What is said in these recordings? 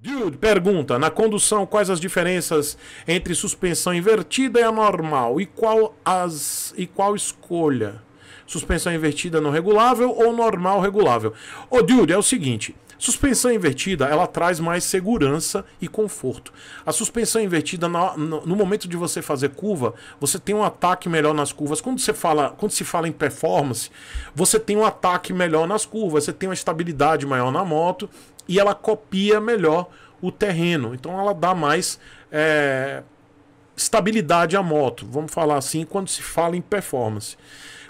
Dude pergunta: na condução, quais as diferenças entre suspensão invertida e a normal? E qual, as, e qual escolha? Suspensão invertida não regulável ou normal regulável? Ô, Dude, é o seguinte: Suspensão invertida, ela traz mais segurança e conforto. A suspensão invertida, no momento de você fazer curva, você tem um ataque melhor nas curvas. Quando, você fala, quando se fala em performance, você tem um ataque melhor nas curvas, você tem uma estabilidade maior na moto e ela copia melhor o terreno. Então ela dá mais é, estabilidade à moto, vamos falar assim, quando se fala em performance.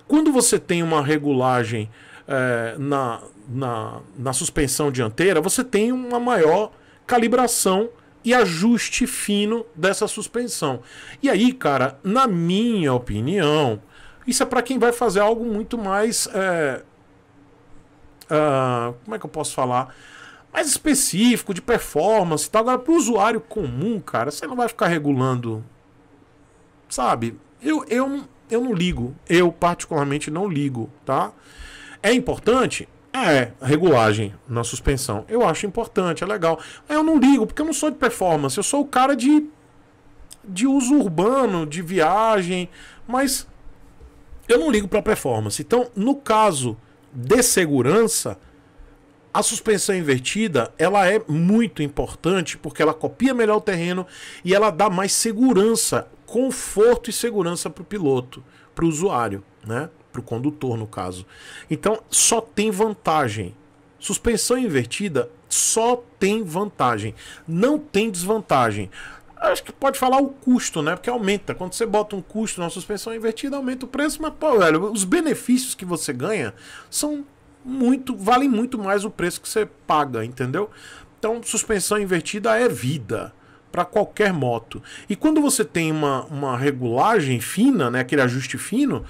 Quando você tem uma regulagem é, na, na, na suspensão dianteira, você tem uma maior calibração e ajuste fino dessa suspensão. E aí, cara, na minha opinião, isso é para quem vai fazer algo muito mais. É, uh, como é que eu posso falar? Mais específico, de performance e tal. Agora, para o usuário comum, cara, você não vai ficar regulando. Sabe? Eu, eu, eu não ligo. Eu, particularmente, não ligo, tá? É importante? É, regulagem na suspensão. Eu acho importante, é legal. Eu não ligo, porque eu não sou de performance, eu sou o cara de, de uso urbano, de viagem, mas eu não ligo para performance. Então, no caso de segurança, a suspensão invertida, ela é muito importante porque ela copia melhor o terreno e ela dá mais segurança, conforto e segurança para o piloto, para o usuário, né? para o condutor, no caso. Então, só tem vantagem. Suspensão invertida só tem vantagem, não tem desvantagem. Acho que pode falar o custo, né? Porque aumenta. Quando você bota um custo na suspensão invertida, aumenta o preço, mas, pô, velho, os benefícios que você ganha são muito. valem muito mais o preço que você paga, entendeu? Então, suspensão invertida é vida para qualquer moto. E quando você tem uma, uma regulagem fina, né, aquele ajuste fino,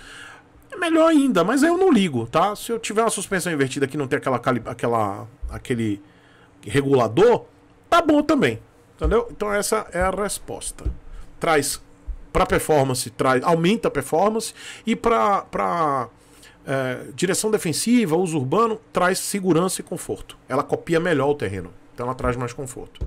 melhor ainda, mas eu não ligo, tá? Se eu tiver uma suspensão invertida que não tem aquela, aquela aquele regulador, tá bom também. Entendeu? Então essa é a resposta. Traz para performance, traz, aumenta a performance e para é, direção defensiva, uso urbano, traz segurança e conforto. Ela copia melhor o terreno, então ela traz mais conforto.